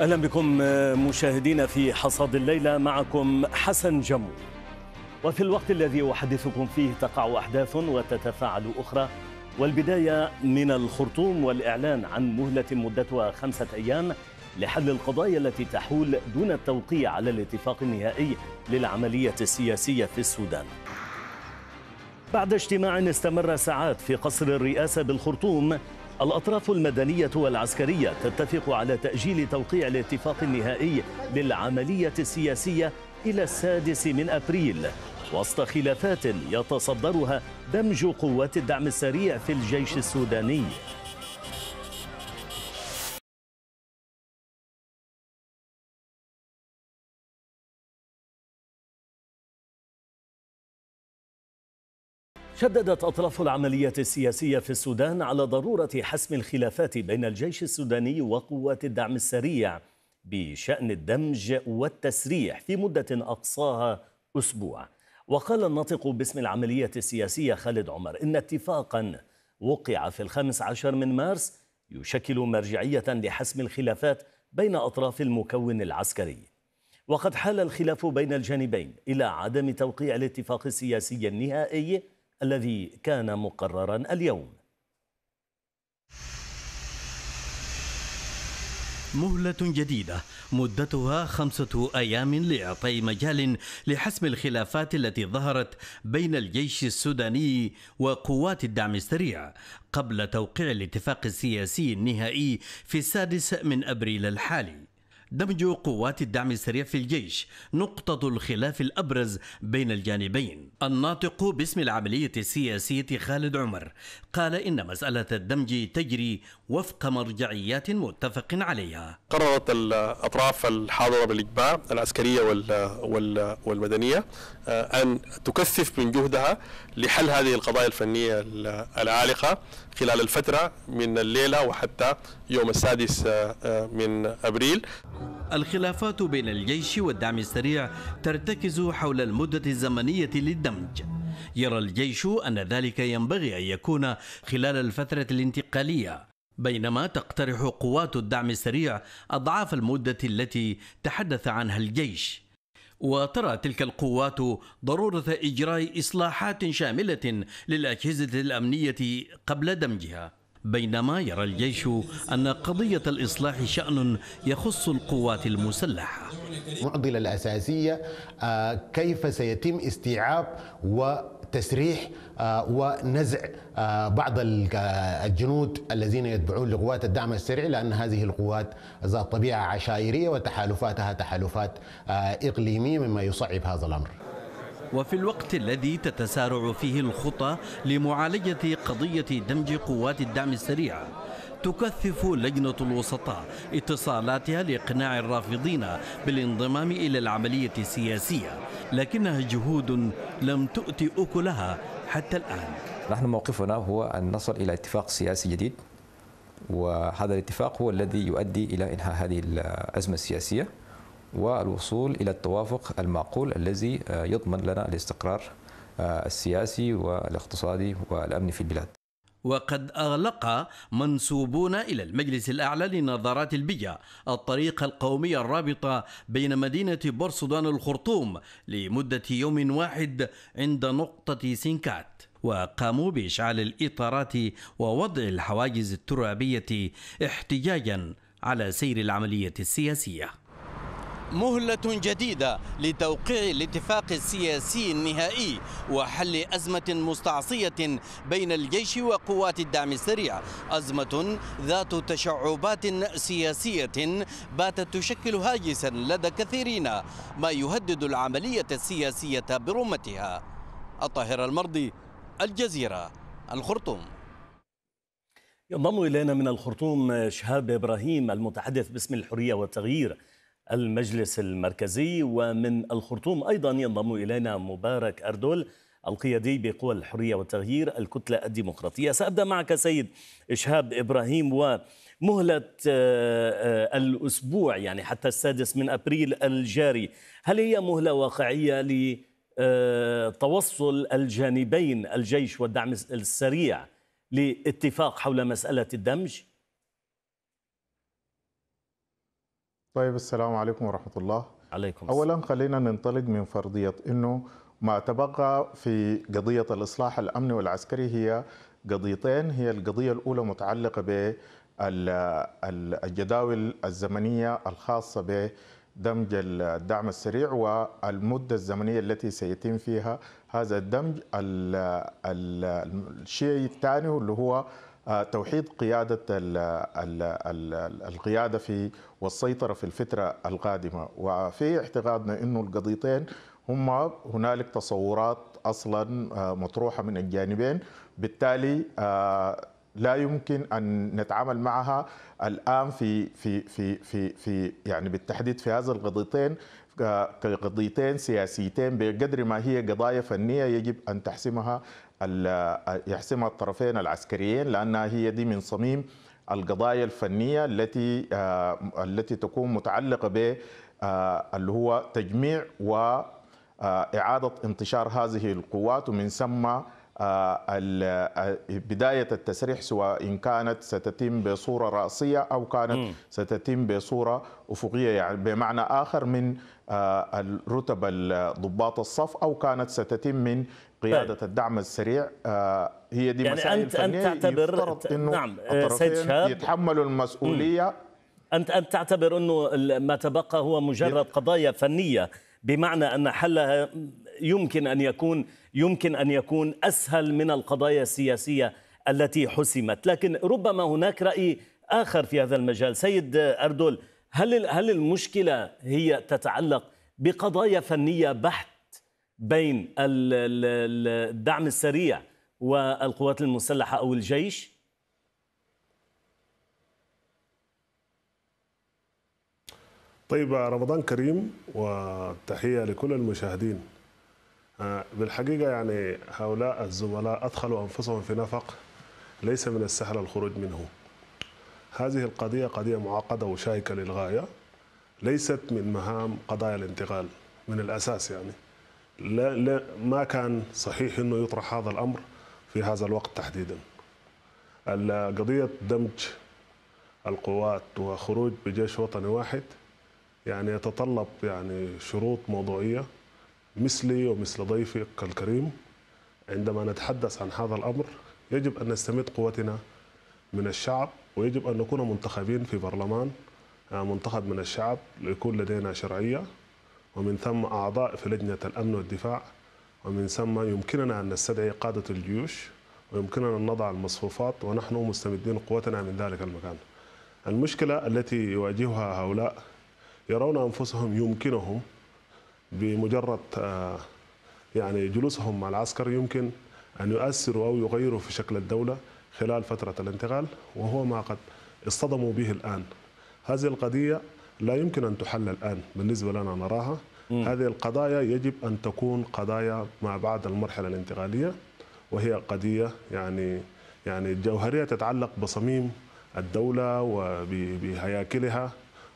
أهلا بكم آه، مشاهدينا في حصاد الليلة معكم حسن جمو وفي الوقت الذي أحدثكم فيه تقع أحداث وتتفاعل أخرى والبداية من الخرطوم والإعلان عن مهلة مدتها خمسة أيام لحل القضايا التي تحول دون التوقيع على الاتفاق النهائي للعملية السياسية في السودان بعد اجتماع استمر ساعات في قصر الرئاسة بالخرطوم الأطراف المدنية والعسكرية تتفق على تأجيل توقيع الاتفاق النهائي للعملية السياسية إلى السادس من أبريل وسط خلافات يتصدرها دمج قوات الدعم السريع في الجيش السوداني شددت أطراف العملية السياسية في السودان على ضرورة حسم الخلافات بين الجيش السوداني وقوات الدعم السريع بشأن الدمج والتسريح في مدة أقصاها أسبوع وقال الناطق باسم العملية السياسية خالد عمر إن اتفاقا وقع في الخامس عشر من مارس يشكل مرجعية لحسم الخلافات بين أطراف المكون العسكري وقد حال الخلاف بين الجانبين إلى عدم توقيع الاتفاق السياسي النهائي الذي كان مقررا اليوم مهلة جديدة مدتها خمسة أيام لإعطاء مجال لحسم الخلافات التي ظهرت بين الجيش السوداني وقوات الدعم السريع قبل توقيع الاتفاق السياسي النهائي في السادس من أبريل الحالي دمج قوات الدعم السريع في الجيش نقطة الخلاف الأبرز بين الجانبين الناطق باسم العملية السياسية خالد عمر قال إن مسألة الدمج تجري وفق مرجعيات متفق عليها قررت الأطراف الحاضرة بالإجماع العسكرية والمدنية آه، أن تكثف من جهدها لحل هذه القضايا الفنية العالقة خلال الفترة من الليلة وحتى يوم السادس آه، آه، من أبريل الخلافات بين الجيش والدعم السريع ترتكز حول المدة الزمنية للدمج يرى الجيش أن ذلك ينبغي أن يكون خلال الفترة الانتقالية بينما تقترح قوات الدعم السريع أضعاف المدة التي تحدث عنها الجيش وترى تلك القوات ضرورة إجراء إصلاحات شاملة للأجهزة الأمنية قبل دمجها بينما يرى الجيش أن قضية الإصلاح شأن يخص القوات المسلحة المعضلة الأساسية آه، كيف سيتم استيعاب وتسريح آه، ونزع آه، بعض الجنود الذين يتبعون لقوات الدعم السريع لأن هذه القوات ذات طبيعة عشائرية وتحالفاتها تحالفات إقليمية مما يصعب هذا الأمر وفي الوقت الذي تتسارع فيه الخطى لمعالجة قضية دمج قوات الدعم السريع تكثف لجنة الوسطاء اتصالاتها لإقناع الرافضين بالانضمام إلى العملية السياسية لكنها جهود لم تؤت أكلها حتى الآن نحن موقفنا هو أن نصل إلى اتفاق سياسي جديد وهذا الاتفاق هو الذي يؤدي إلى إنهاء هذه الأزمة السياسية والوصول إلى التوافق المعقول الذي آه، يضمن لنا الاستقرار آه، السياسي والاقتصادي والأمني في البلاد وقد أغلق منسوبون إلى المجلس الأعلى لنظارات البيئة الطريق القومي الرابطة بين مدينة بورسودان الخرطوم لمدة يوم واحد عند نقطة سينكات وقاموا بإشعال الإطارات ووضع الحواجز الترابية احتجاجا على سير العملية السياسية مهلة جديدة لتوقيع الاتفاق السياسي النهائي وحل أزمة مستعصية بين الجيش وقوات الدعم السريع أزمة ذات تشعبات سياسية باتت تشكل هاجسا لدى كثيرين ما يهدد العملية السياسية برمتها الطاهر المرضي الجزيرة الخرطوم ينضم إلينا من الخرطوم شهاب إبراهيم المتحدث باسم الحرية والتغيير المجلس المركزي ومن الخرطوم أيضا ينضم إلينا مبارك أردول القيادي بقوى الحرية والتغيير الكتلة الديمقراطية سأبدأ معك سيد إشهاب إبراهيم ومهلة آه، آه، الأسبوع يعني حتى السادس من أبريل الجاري هل هي مهلة واقعية لتوصل آه، الجانبين الجيش والدعم السريع لاتفاق حول مسألة الدمج؟ طيب السلام عليكم ورحمة الله عليكم أولا خلينا ننطلق من فرضية أنه ما تبقى في قضية الإصلاح الأمني والعسكري هي قضيتين هي القضية الأولى متعلقة بالجداول الزمنية الخاصة ب دمج الدعم السريع والمدة الزمنية التي سيتم فيها هذا الدمج الشيء الثاني اللي هو آه، توحيد قيادة القيادة في والسيطرة في الفترة القادمة وفي اعتقادنا أنه القضيتين هما هنالك تصورات أصلا آه، مطروحة من الجانبين بالتالي آه، لا يمكن ان نتعامل معها الان في في في في في يعني بالتحديد في هذا القضيتين كقضيتين سياسيتين بقدر ما هي قضايا فنيه يجب ان تحسمها يحسمها الطرفين العسكريين لانها هي دي من صميم القضايا الفنيه التي آه، التي تكون متعلقه ب آه، اللي هو تجميع واعاده آه، انتشار هذه القوات ومن ثم آه، آه، بداية التسريح سواء إن كانت ستتم بصورة رأسية أو كانت ستتم بصورة أفقية يعني بمعنى آخر من آه، الرتب الضباط الصف أو كانت ستتم من قيادة طيب. الدعم السريع هي دي يعني مسائل أنت فنية أنت تعتبر أنه نعم الطرفين يتحملوا المسؤولية أنت أنت تعتبر أنه ما تبقى هو مجرد قضايا فنية بمعنى أن حلها يمكن أن يكون يمكن ان يكون اسهل من القضايا السياسيه التي حسمت، لكن ربما هناك راي اخر في هذا المجال، سيد اردول هل هل المشكله هي تتعلق بقضايا فنيه بحت بين الدعم السريع والقوات المسلحه او الجيش؟ طيب رمضان كريم وتحيه لكل المشاهدين آه، بالحقيقة يعني هؤلاء الزملاء أدخلوا أنفسهم في نفق ليس من السهل الخروج منه هذه القضية قضية معقدة وشائكة للغاية ليست من مهام قضايا الانتقال من الأساس يعني لا لا ما كان صحيح أنه يطرح هذا الأمر في هذا الوقت تحديدا قضية دمج القوات وخروج بجيش وطني واحد يعني يتطلب يعني شروط موضوعيه مثلي ومثل ضيفي الكريم عندما نتحدث عن هذا الأمر يجب أن نستمد قوتنا من الشعب ويجب أن نكون منتخبين في برلمان آه، منتخب من الشعب ليكون لدينا شرعية ومن ثم أعضاء في لجنة الأمن والدفاع ومن ثم يمكننا أن نستدعي قادة الجيوش ويمكننا أن نضع المصفوفات ونحن مستمدين قوتنا من ذلك المكان المشكلة التي يواجهها هؤلاء يرون أنفسهم يمكنهم بمجرد آه، يعني جلوسهم مع العسكر يمكن أن يؤثروا أو يغيروا في شكل الدولة خلال فترة الانتقال وهو ما قد اصطدموا به الآن هذه القضية لا يمكن أن تحل الآن بالنسبة لنا نراها م. هذه القضايا يجب أن تكون قضايا مع بعد المرحلة الانتقالية وهي قضية يعني يعني جوهرية تتعلق بصميم الدولة وبهياكلها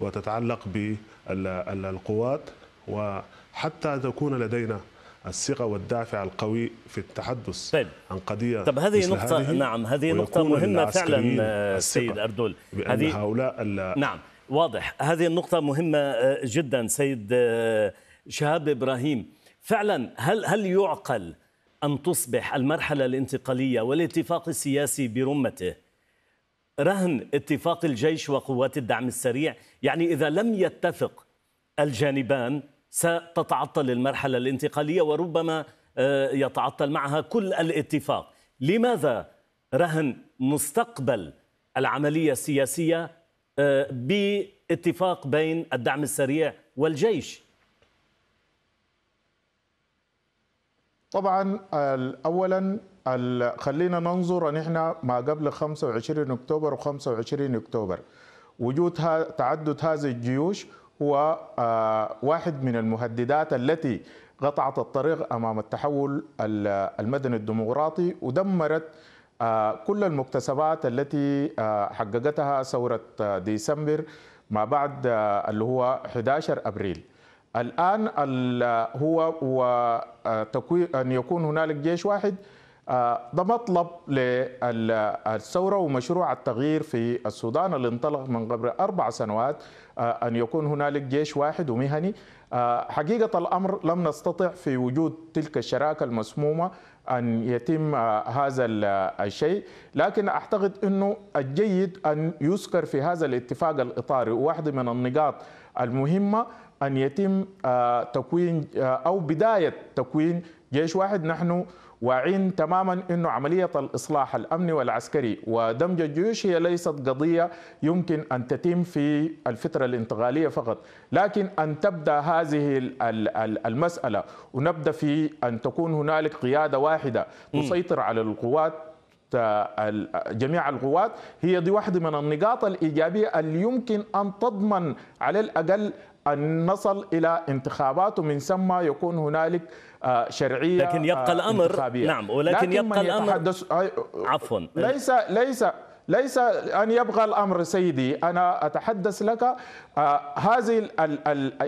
وتتعلق بالقوات وحتى تكون لدينا الثقه والدافع القوي في التحدث طيب. عن قضيه طب هذه نقطه هذه نعم هذه نقطه مهمه فعلا سيد اردول هذه هؤلاء نعم واضح هذه النقطه مهمه آه، جدا سيد آه، شهاب ابراهيم فعلا هل هل يعقل ان تصبح المرحله الانتقاليه والاتفاق السياسي برمته رهن اتفاق الجيش وقوات الدعم السريع يعني اذا لم يتفق الجانبان ستتعطل المرحلة الانتقالية وربما آه، يتعطل معها كل الاتفاق لماذا رهن مستقبل العملية السياسية آه، باتفاق بين الدعم السريع والجيش طبعا اولا خلينا ننظر نحن ما قبل 25 اكتوبر و25 اكتوبر وجود تعدد هذه الجيوش هو آه، واحد من المهددات التي قطعت الطريق امام التحول المدني الديمقراطي ودمرت آه، كل المكتسبات التي آه، حققتها ثوره ديسمبر ما بعد اللي هو 11 ابريل الان هو ان يكون هنالك جيش واحد آه، ده مطلب للثورة ومشروع التغيير في السودان اللي انطلق من قبل أربع سنوات آه، أن يكون هنالك جيش واحد ومهني آه، حقيقة الأمر لم نستطع في وجود تلك الشراكة المسمومة أن يتم هذا الشيء لكن أعتقد أنه الجيد أن يذكر في هذا الاتفاق الإطاري واحدة من النقاط المهمة أن يتم تكوين أو بداية تكوين جيش واحد نحن واعين تماما انه عمليه الاصلاح الامني والعسكري ودمج الجيوش هي ليست قضيه يمكن ان تتم في الفتره الانتقاليه فقط، لكن ان تبدا هذه المساله ونبدا في ان تكون هنالك قياده واحده تسيطر على القوات جميع القوات هي دي واحدة من النقاط الإيجابية اللي يمكن أن تضمن على الأقل أن نصل إلى انتخابات ومن ثم يكون هنالك آه، شرعيه لكن يبقى آه، الامر نعم ولكن يبقى الامر عفوا ليس ليس ليس أن يبقى الأمر سيدي أنا أتحدث لك آه، هذه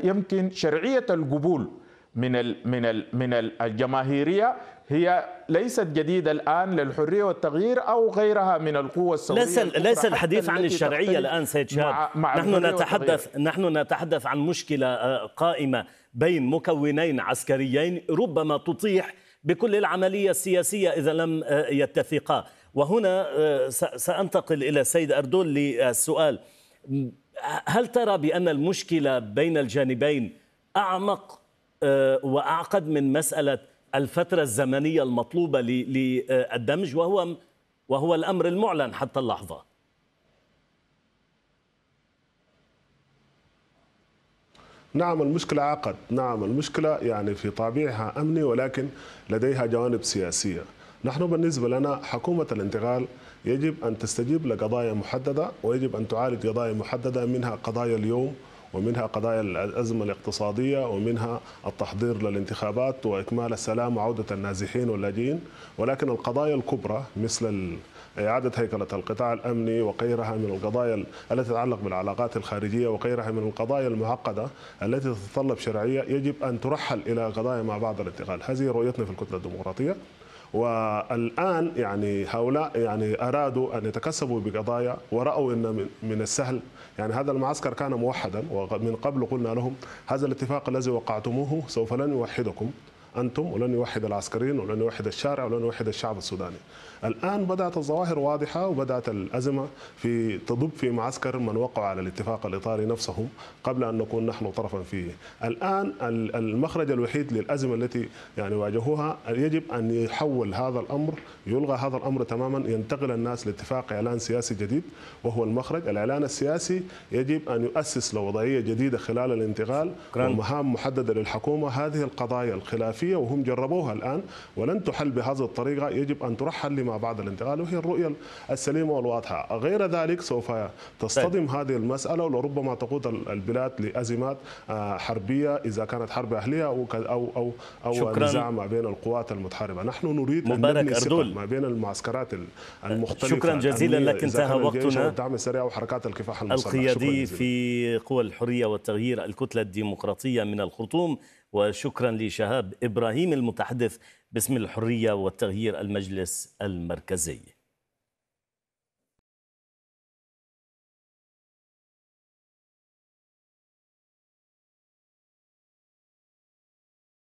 يمكن شرعية القبول من من من الجماهيرية هي ليست جديدة الآن للحرية والتغيير أو غيرها من القوى السورية ليس ليس الحديث عن الشرعية الآن سيد شاب مع مع نحن نتحدث نحن نتحدث عن مشكلة آه، قائمة بين مكونين عسكريين ربما تطيح بكل العملية السياسية إذا لم آه، يتفقا وهنا آه، سأنتقل إلى السيد أردول للسؤال هل ترى بأن المشكلة بين الجانبين أعمق وأعقد من مسألة الفترة الزمنية المطلوبة للدمج وهو وهو الأمر المعلن حتى اللحظة نعم المشكلة عقد نعم المشكلة يعني في طابعها أمني ولكن لديها جوانب سياسية نحن بالنسبة لنا حكومة الانتقال يجب أن تستجيب لقضايا محددة ويجب أن تعالج قضايا محددة منها قضايا اليوم ومنها قضايا الأزمة الاقتصادية ومنها التحضير للانتخابات وإكمال السلام وعودة النازحين واللاجئين ولكن القضايا الكبرى مثل إعادة هيكلة القطاع الأمني وغيرها من القضايا التي تتعلق بالعلاقات الخارجية وغيرها من القضايا المعقدة التي تتطلب شرعية يجب أن ترحل إلى قضايا مع بعض الانتقال هذه رؤيتنا في الكتلة الديمقراطية والان يعني هؤلاء يعني ارادوا ان يتكسبوا بقضايا وراوا ان من السهل يعني هذا المعسكر كان موحدا ومن قبل قلنا لهم هذا الاتفاق الذي وقعتموه سوف لن يوحدكم أنتم ولن يوحد العسكريين ولن يوحد الشارع ولن يوحد الشعب السوداني الآن بدأت الظواهر واضحة وبدأت الأزمة في تضب في معسكر من وقعوا على الاتفاق الإطاري نفسهم قبل أن نكون نحن طرفا فيه الآن المخرج الوحيد للأزمة التي يعني واجهوها يجب أن يحول هذا الأمر يلغى هذا الأمر تماما ينتقل الناس لاتفاق إعلان سياسي جديد وهو المخرج الإعلان السياسي يجب أن يؤسس لوضعية جديدة خلال الانتقال ومهام محددة للحكومة هذه القضايا الخلافية الخلفيه وهم جربوها الان ولن تحل بهذه الطريقه يجب ان ترحل لما بعد الانتقال وهي الرؤيه السليمه والواضحه غير ذلك سوف تصطدم طيب. هذه المساله ولربما تقود البلاد لازمات آه، حربيه اذا كانت حرب اهليه او او او شكراً. نزاع ما بين القوات المتحاربه نحن نريد مبارك ان نبني ما بين المعسكرات آه، المختلفه شكرا جزيلا لك انتهى وقتنا الدعم السريع وحركات الكفاح المسلح القيادي في قوى الحريه والتغيير الكتله الديمقراطيه من الخرطوم وشكرا لشهاب إبراهيم المتحدث باسم الحرية والتغيير المجلس المركزي